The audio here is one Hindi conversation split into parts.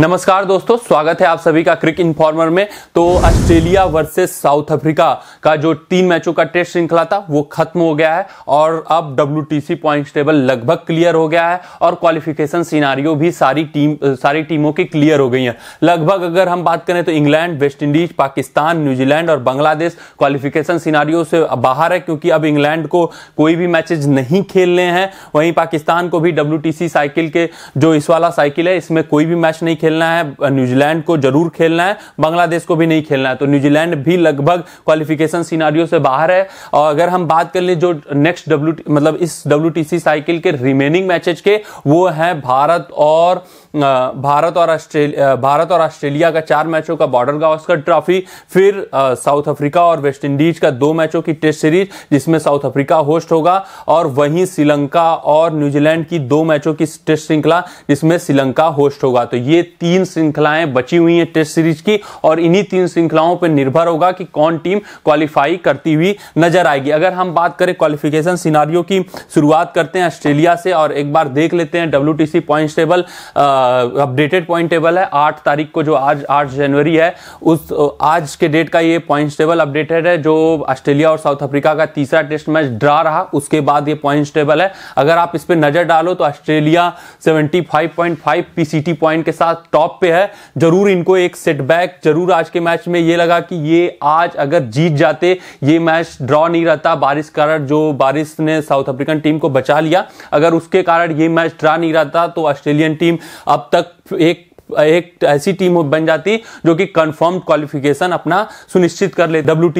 नमस्कार दोस्तों स्वागत है आप सभी का क्रिक इन्फॉर्मर में तो ऑस्ट्रेलिया वर्सेस साउथ अफ्रीका का जो तीन मैचों का टेस्ट श्रृंखला था वो खत्म हो गया है और अब डब्ल्यू पॉइंट्स टेबल लगभग क्लियर हो गया है और क्वालिफिकेशन सिनारियों भी सारी टीम सारी टीमों की क्लियर हो गई है लगभग अगर हम बात करें तो England West Indies Pakistan New Zealand और बांग्लादेश क्वालिफिकेशन सीनारियों से बाहर है क्योंकि अब इंग्लैंड को कोई भी मैचेज नहीं खेलने हैं वहीं पाकिस्तान को भी डब्ल्यू साइकिल के जो इस वाला साइकिल है इसमें कोई भी मैच नहीं खेल खेलना है न्यूजीलैंड को जरूर खेलना है बांग्लादेश को भी नहीं खेलना है तो न्यूजीलैंड भी लगभग क्वालिफिकेशन सीनारियो से बाहर है और अगर हम बात कर लें जो नेक्स्ट डब्ल्यू मतलब इस डब्ल्यू साइकिल के रिमेनिंग मैचेज के वो है भारत और भारत और ऑस्ट्रेलिया भारत और ऑस्ट्रेलिया का चार मैचों का बॉर्डर गावस्कर ट्रॉफी फिर साउथ अफ्रीका और वेस्ट इंडीज का दो मैचों की टेस्ट सीरीज जिसमें साउथ अफ्रीका होस्ट होगा और वहीं श्रीलंका और न्यूजीलैंड की दो मैचों की टेस्ट श्रृंखला जिसमें श्रीलंका होस्ट होगा तो ये तीन श्रृंखलाएं बची हुई हैं टेस्ट सीरीज की और इन्हीं तीन श्रृंखलाओं पर निर्भर होगा कि कौन टीम क्वालिफाई करती हुई नजर आएगी अगर हम बात करें क्वालिफिकेशन सिनारियों की शुरुआत करते हैं ऑस्ट्रेलिया से और एक बार देख लेते हैं W point table updated point table है आठ तारीख को जो आज आठ जनवरी है उस आज के डेट का ये पॉइंट टेबल अपडेटेड है जो ऑस्ट्रेलिया और साउथ अफ्रीका का तीसरा टेस्ट मैच ड्रा रहा उसके बाद ये पॉइंट टेबल है अगर आप इस पर नजर डालो तो ऑस्ट्रेलिया 75.5 पीसीटी पॉइंट के साथ टॉप पे है जरूर इनको एक सेटबैक जरूर आज के मैच में ये लगा कि ये आज अगर जीत जाते ये मैच ड्रॉ नहीं रहता बारिश कारण जो बारिश ने साउथ अफ्रीकन टीम को बचा लिया अगर उसके कारण ये मैच ड्रा नहीं रहता तो ऑस्ट्रेलियन टीम अब तक एक एक ऐसी टीम बन जाती जो कि कंफर्म क्वालिफिकेशन अपना सुनिश्चित कर ले डब्ल्यू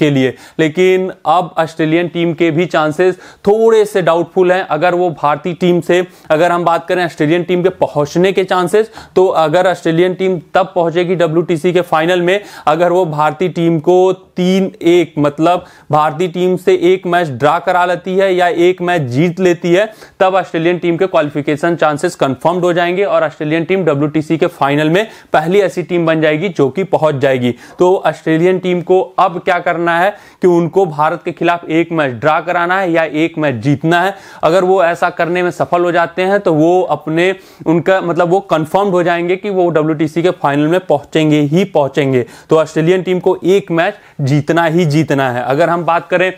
के लिए लेकिन अब ऑस्ट्रेलियन टीम के भी चांसेस थोड़े से डाउटफुल हैं अगर वो भारतीय टीम से अगर हम बात करें ऑस्ट्रेलियन टीम के पहुंचने के चांसेस तो अगर ऑस्ट्रेलियन टीम तब पहुंचेगी डब्ल्यू के फाइनल में अगर वो भारतीय टीम को तीन एक मतलब भारतीय टीम से एक मैच ड्रा करा लेती है या एक मैच जीत लेती है तब ऑस्ट्रेलियन टीम के क्वालिफिकेशन चांसेस कंफर्म्ड हो जाएंगे और ऑस्ट्रेलियन टीम डब्ल्यू के फाइनल में पहली ऐसी टीम बन जाएगी जो कि पहुंच जाएगी तो ऑस्ट्रेलियन टीम को अब क्या करना है कि उनको भारत के खिलाफ एक मैच ड्रा कराना है या एक मैच जीतना है अगर वो ऐसा करने में सफल हो जाते हैं तो वो अपने उनका मतलब वो कंफर्म हो जाएंगे कि वो डब्ल्यू के फाइनल में पहुंचेंगे ही पहुंचेंगे तो ऑस्ट्रेलियन टीम को एक मैच जीतना ही जीतना है अगर हम बात करें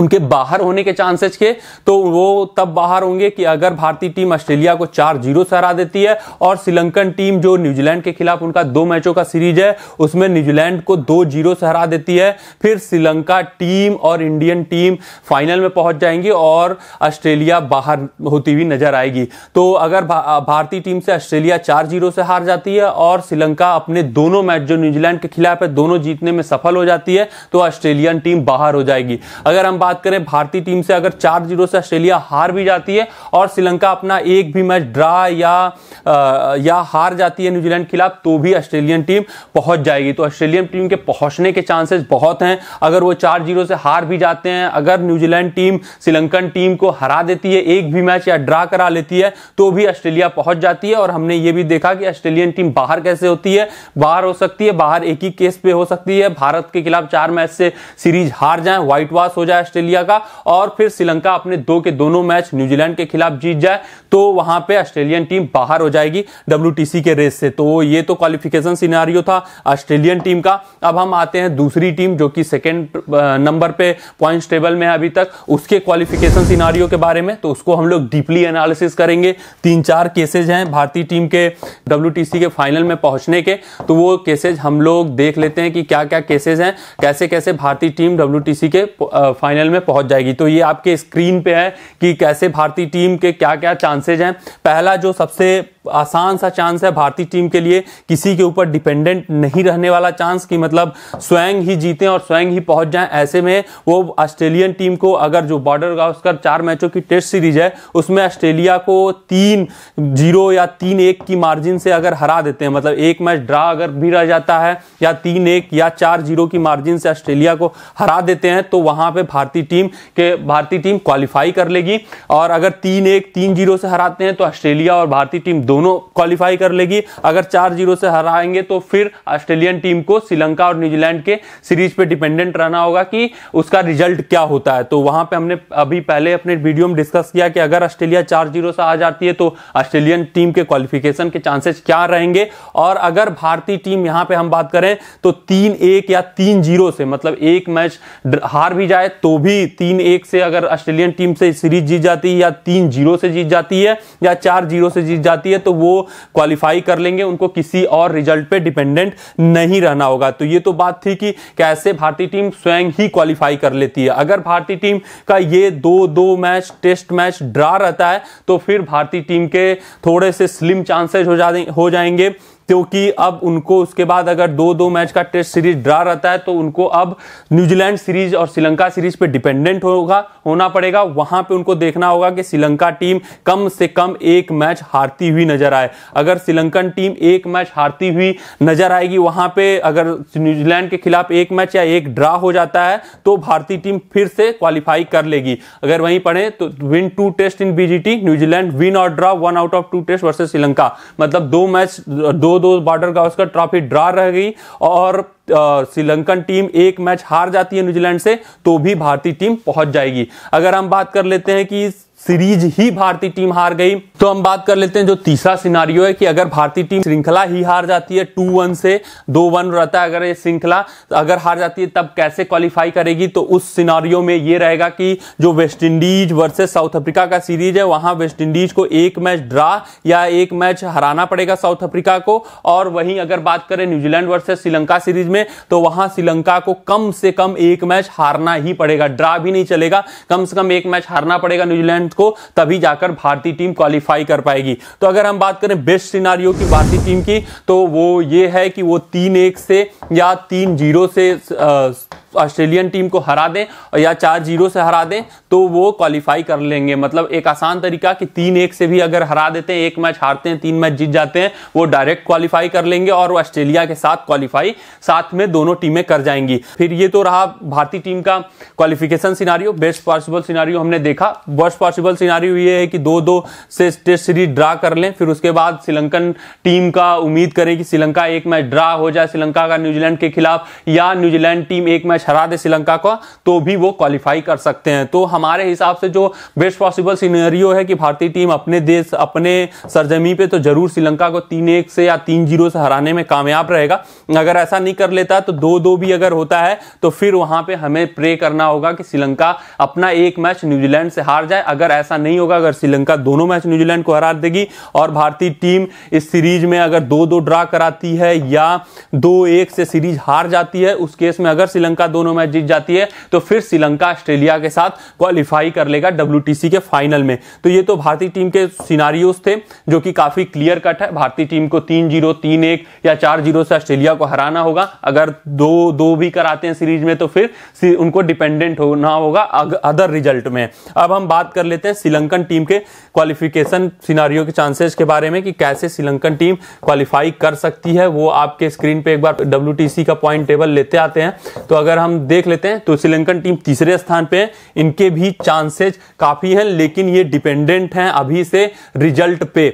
उनके बाहर होने के चांसेस के तो वो तब बाहर होंगे कि अगर भारतीय टीम ऑस्ट्रेलिया को चार जीरो से हरा देती है और श्रीलंकन टीम जो न्यूजीलैंड के खिलाफ उनका दो मैचों का सीरीज है उसमें न्यूजीलैंड को दो जीरो से हरा देती है फिर श्रीलंका टीम और इंडियन टीम फाइनल में पहुंच जाएंगी और ऑस्ट्रेलिया बाहर होती हुई नजर आएगी तो अगर भा, भारतीय टीम से ऑस्ट्रेलिया चार जीरो से हार जाती है और श्रीलंका अपने दोनों मैच जो न्यूजीलैंड के खिलाफ है दोनों जीतने में सफल हो जाती है तो ऑस्ट्रेलियन टीम बाहर हो जाएगी अगर हम बात करें भारतीय टीम से अगर चार जीरो से ऑस्ट्रेलिया हार भी जाती है और श्रीलंका अपना एक भी मैच ड्रा या आ, या हार जाती है न्यूजीलैंड के खिलाफ तो भी ऑस्ट्रेलियन टीम पहुंच जाएगी तो ऑस्ट्रेलियन टीम के पहुंचने के चांसेस बहुत हैं अगर वो चार जीरो से हार भी जाते हैं अगर न्यूजीलैंड टीम श्रीलंकन टीम को हरा देती है एक भी मैच या ड्रा करा लेती है तो भी ऑस्ट्रेलिया पहुंच जाती है और हमने ये भी देखा कि ऑस्ट्रेलियन टीम बाहर कैसे होती है बाहर हो सकती है बाहर एक ही केस पे हो सकती है भारत के खिलाफ चार मैच से सीरीज हार जाए व्हाइट वॉश हो जाए ऑस्ट्रेलिया का और फिर श्रीलंका अपने दो के दोनों मैच न्यूजीलैंड के खिलाफ जीत जाए तो वहां पे ऑस्ट्रेलियन टीम बाहर हो जाएगी डब्ल्यू के रेस से तो ये तो क्वालिफिकेशन सिनारियो था ऑस्ट्रेलियन टीम का अब हम आते हैं दूसरी टीम जो कि सेकेंड नंबर पे पॉइंट टेबल में है अभी तक उसके क्वालिफिकेशन सिनारियो के बारे में तो उसको हम लोग डीपली एनालिसिस करेंगे तीन चार केसेज हैं भारतीय टीम के डब्ल्यू के फाइनल में पहुंचने के तो वो केसेज हम लोग देख लेते हैं कि क्या क्या केसेज हैं कैसे कैसे भारतीय टीम डब्ल्यू के फाइनल फाइनल में पहुंच जाएगी तो ये आपके स्क्रीन पे है कि कैसे भारतीय टीम के क्या क्या चांसेज हैं पहला जो सबसे आसान सा चांस है भारतीय टीम के लिए किसी के ऊपर डिपेंडेंट नहीं रहने वाला चांस कि मतलब स्वयं ही जीतें और स्वयं ही पहुंच जाएं ऐसे में वो ऑस्ट्रेलियन टीम को अगर जो बॉर्डर गावस्कर चार मैचों की टेस्ट सीरीज है उसमें ऑस्ट्रेलिया को तीन जीरो या तीन एक की मार्जिन से अगर हरा देते हैं मतलब एक मैच ड्रा अगर भी रह जाता है या तीन एक या चार जीरो की मार्जिन से ऑस्ट्रेलिया को हरा देते हैं तो वहां पर भारतीय टीम के भारतीय टीम क्वालिफाई कर लेगी और अगर तीन एक तीन जीरो से हराते हैं तो ऑस्ट्रेलिया और भारतीय टीम दो दोनों क्वालिफाई कर लेगी अगर चार जीरो से हराएंगे तो फिर ऑस्ट्रेलियन टीम को श्रीलंका और न्यूजीलैंड के सीरीज पे डिपेंडेंट रहना होगा कि उसका रिजल्ट क्या होता है तो वहां पे हमने अभी पहले अपने वीडियो में डिस्कस किया कि अगर ऑस्ट्रेलिया चार जीरो से आ जाती है तो ऑस्ट्रेलियन टीम के क्वालिफिकेशन के चांसेस क्या रहेंगे और अगर भारतीय टीम यहां पर हम बात करें तो तीन एक या तीन जीरो से मतलब एक मैच हार भी जाए तो भी तीन एक से अगर ऑस्ट्रेलियन टीम से सीरीज जीत जाती है या तीन जीरो से जीत जाती है या चार जीरो से जीत जाती है तो वो क्वालिफाई कर लेंगे उनको किसी और रिजल्ट पे डिपेंडेंट नहीं रहना होगा तो ये तो बात थी कि कैसे भारतीय टीम स्वयं ही क्वालिफाई कर लेती है अगर भारतीय टीम का ये दो दो मैच टेस्ट मैच ड्रा रहता है तो फिर भारतीय टीम के थोड़े से स्लिम चांसेज हो जाएंगे क्योंकि अब उनको उसके बाद अगर दो दो मैच का टेस्ट सीरीज ड्रा रहता है तो उनको अब न्यूजीलैंड सीरीज और श्रीलंका सीरीज पे डिपेंडेंट होगा होना पड़ेगा वहां पे उनको देखना होगा कि श्रीलंका टीम कम से कम एक मैच हारती हुई नजर आए अगर श्रीलंकन टीम एक मैच हारती हुई नजर आएगी वहां पे अगर न्यूजीलैंड के खिलाफ एक मैच या एक ड्रा हो जाता है तो भारतीय टीम फिर से क्वालिफाई कर लेगी अगर वहीं पढ़े तो win two test in BGT New Zealand win और draw one out of two test versus Sri Lanka मतलब दो मैच दो दो दो बॉर्डर गावस्कर ट्रॉफी ड्रा रह गई और श्रीलंकन टीम एक मैच हार जाती है न्यूजीलैंड से तो भी भारतीय टीम पहुंच जाएगी अगर हम बात कर लेते हैं कि सीरीज ही भारतीय टीम हार गई तो हम बात कर लेते हैं जो तीसरा सिनारियो है कि अगर भारतीय टीम श्रृंखला ही हार जाती है टू वन से दो वन रहता है अगर ये श्रृंखला तो अगर हार जाती है तब कैसे क्वालिफाई करेगी तो उस सिनारियो में ये रहेगा कि जो West Indies versus South Africa का सीरीज है वहां वेस्ट इंडीज को एक मैच ड्रा या एक मैच हराना पड़ेगा साउथ अफ्रीका को और वहीं अगर बात करें न्यूजीलैंड वर्सेज श्रीलंका सीरीज में तो वहां श्रीलंका को कम से कम एक मैच हारना ही पड़ेगा ड्रा भी नहीं चलेगा कम से कम एक मैच हारना पड़ेगा न्यूजीलैंड स्ट्रेंथ को तभी जाकर भारतीय टीम क्वालिफाई कर पाएगी तो अगर हम बात करें बेस्ट सिनारियो की भारतीय टीम की तो वो ये है कि वो तीन एक से या तीन जीरो से आ, ऑस्ट्रेलियन टीम को हरा दें या चार जीरो से हरा दें तो वो क्वालिफाई कर लेंगे मतलब एक आसान तरीका कि तीन एक से भी अगर हरा देते हैं एक मैच हारते हैं तीन मैच जीत जाते हैं वो डायरेक्ट क्वालिफाई कर लेंगे और वो ऑस्ट्रेलिया के साथ क्वालिफाई साथ में दोनों टीमें कर जाएंगी फिर ये तो रहा भारतीय टीम का qualification scenario best possible scenario हमने देखा बेस्ट पॉसिबल सिनारियो ये है कि दो दो से टेस्ट सीरीज ड्रा कर लें फिर उसके बाद श्रीलंकन टीम का उम्मीद करें कि श्रीलंका एक मैच ड्रा हो जाए श्रीलंका का न्यूजीलैंड के खिलाफ या न्यूजीलैंड टीम एक मैच हरा दे श्रीलंका को तो भी वो क्वालिफाई कर सकते हैं तो हमारे हिसाब से जो बेस्ट पॉसिबल सीनरियो है कि भारतीय टीम अपने देश अपने सरजमी पे तो जरूर श्रीलंका को तीन एक से या तीन जीरो से हराने में कामयाब रहेगा अगर ऐसा नहीं कर लेता तो दो दो भी अगर होता है तो फिर वहां पर हमें प्रे करना होगा कि श्रीलंका अपना एक मैच न्यूजीलैंड से हार जाए अगर ऐसा नहीं होगा अगर श्रीलंका दोनों मैच न्यूजीलैंड को हरा देगी और भारतीय टीम इस सीरीज में अगर दो दो ड्रा कराती है या दो एक से सीरीज हार जाती है उस केस में अगर श्रीलंका श्रीलंका दोनों मैच जीत जाती है तो फिर श्रीलंका ऑस्ट्रेलिया के साथ क्वालिफाई कर लेगा डब्ल्यू के फाइनल में तो ये तो भारतीय टीम के सिनारियोज थे जो कि काफी क्लियर कट है भारतीय टीम को तीन जीरो तीन एक या चार जीरो से ऑस्ट्रेलिया को हराना होगा अगर दो दो भी कराते हैं सीरीज में तो फिर उनको डिपेंडेंट होना होगा अदर रिजल्ट में अब हम बात कर लेते हैं श्रीलंकन टीम के क्वालिफिकेशन सिनारियो के चांसेस के बारे में कि कैसे श्रीलंकन टीम क्वालिफाई कर सकती है वो आपके स्क्रीन पे एक बार डब्ल्यू का पॉइंट टेबल लेते आते हैं तो अगर अगर हम देख लेते हैं तो श्रीलंकन टीम तीसरे स्थान पे है इनके भी चांसेज काफ़ी हैं लेकिन ये डिपेंडेंट हैं अभी से रिजल्ट पे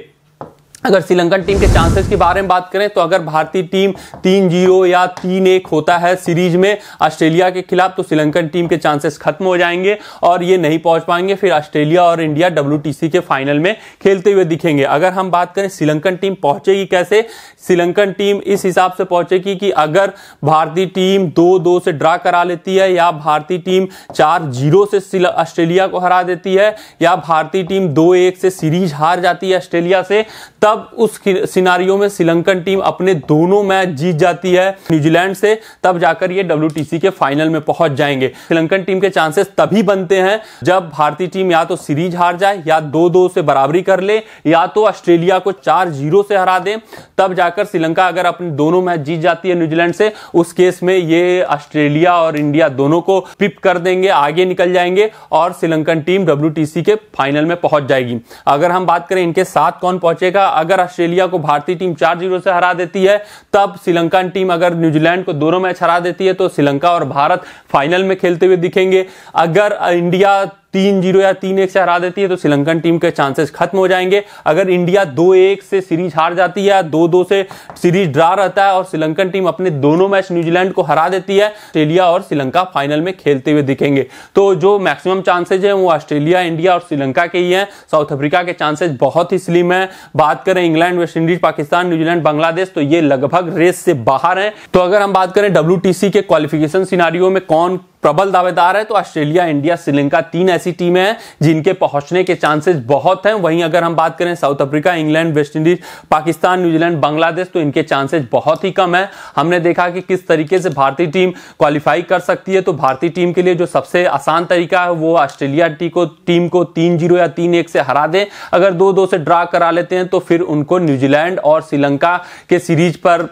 अगर श्रीलंकन टीम के चांसेस के बारे में बात करें तो अगर भारतीय टीम तीन जीरो या तीन एक होता है सीरीज में ऑस्ट्रेलिया के खिलाफ तो श्रीलंकन टीम के चांसेस खत्म हो जाएंगे और ये नहीं पहुंच पाएंगे फिर ऑस्ट्रेलिया और इंडिया डब्ल्यू के फाइनल में खेलते हुए दिखेंगे अगर हम बात करें श्रीलंकन टीम पहुंचेगी कैसे श्रीलंकन टीम इस हिसाब से पहुंचेगी कि अगर भारतीय टीम दो दो से ड्रा करा लेती है या भारतीय टीम चार जीरो से ऑस्ट्रेलिया को हरा देती है या भारतीय टीम दो एक से सीरीज हार जाती है ऑस्ट्रेलिया से तब तब उस सिनारियों में श्रीलंकन टीम अपने दोनों मैच जीत जाती है न्यूजीलैंड से तब जाकर ये डब्ल्यू के फाइनल में पहुंच जाएंगे श्रीलंकन टीम के चांसेस तभी बनते हैं जब भारतीय टीम या तो सीरीज हार जाए या दो दो से बराबरी कर ले या तो ऑस्ट्रेलिया को चार जीरो से हरा दे तब जाकर श्रीलंका अगर अपने दोनों मैच जीत जाती है न्यूजीलैंड से उस केस में ये ऑस्ट्रेलिया और इंडिया दोनों को पिप कर देंगे आगे निकल जाएंगे और श्रीलंकन टीम डब्ल्यू के फाइनल में पहुंच जाएगी अगर हम बात करें इनके साथ कौन पहुंचेगा अगर ऑस्ट्रेलिया को भारतीय टीम चार जीरो से हरा देती है तब श्रीलंकन टीम अगर न्यूजीलैंड को दोनों मैच हरा देती है तो श्रीलंका और भारत फाइनल में खेलते हुए दिखेंगे अगर इंडिया तीन जीरो या तीन एक से हरा देती है तो श्रीलंकन टीम के चांसेस खत्म हो जाएंगे अगर इंडिया दो एक से सीरीज हार जाती है दो दो से सीरीज ड्रा रहता है और श्रीलंकन टीम अपने दोनों मैच न्यूजीलैंड को हरा देती है ऑस्ट्रेलिया और श्रीलंका फाइनल में खेलते हुए दिखेंगे तो जो मैक्सिमम चांसेज है वो ऑस्ट्रेलिया इंडिया और श्रीलंका के ही है साउथ अफ्रीका के चांसेज बहुत ही स्लिम है बात करें England West Indies Pakistan New Zealand Bangladesh तो ये लगभग रेस से बाहर है तो अगर हम बात करें डब्ल्यू के क्वालिफिकेशन सिनारियों में कौन प्रबल दावेदार है तो ऑस्ट्रेलिया इंडिया श्रीलंका तीन ऐसी टीमें हैं जिनके पहुंचने के चांसेस बहुत हैं वहीं अगर हम बात करें South Africa England West Indies Pakistan New Zealand Bangladesh तो इनके चांसेस बहुत ही कम है हमने देखा कि किस तरीके से भारतीय टीम क्वालिफाई कर सकती है तो भारतीय टीम के लिए जो सबसे आसान तरीका है वो ऑस्ट्रेलिया को टीम को तीन जीरो या तीन एक से हरा दें अगर दो दो से ड्रा करा लेते हैं तो फिर उनको न्यूजीलैंड और श्रीलंका के सीरीज पर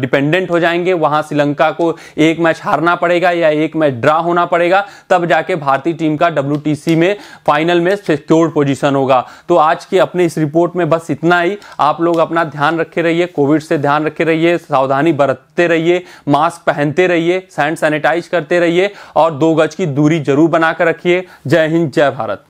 डिपेंडेंट हो जाएंगे वहां श्रीलंका को एक मैच हारना पड़ेगा या एक मैच ड्रा होना पड़ेगा तब जाके भारतीय टीम का डब्ल्यू में फाइनल में सिक्योर पोजिशन होगा तो आज के अपने इस रिपोर्ट में बस इतना ही आप लोग अपना ध्यान रखे रहिए कोविड से ध्यान रखे रहिए सावधानी बरतते रहिए मास्क पहनते रहिए सैंड सैनिटाइज करते रहिए और दो गज की दूरी जरूर बनाकर रखिए जय हिंद जय भारत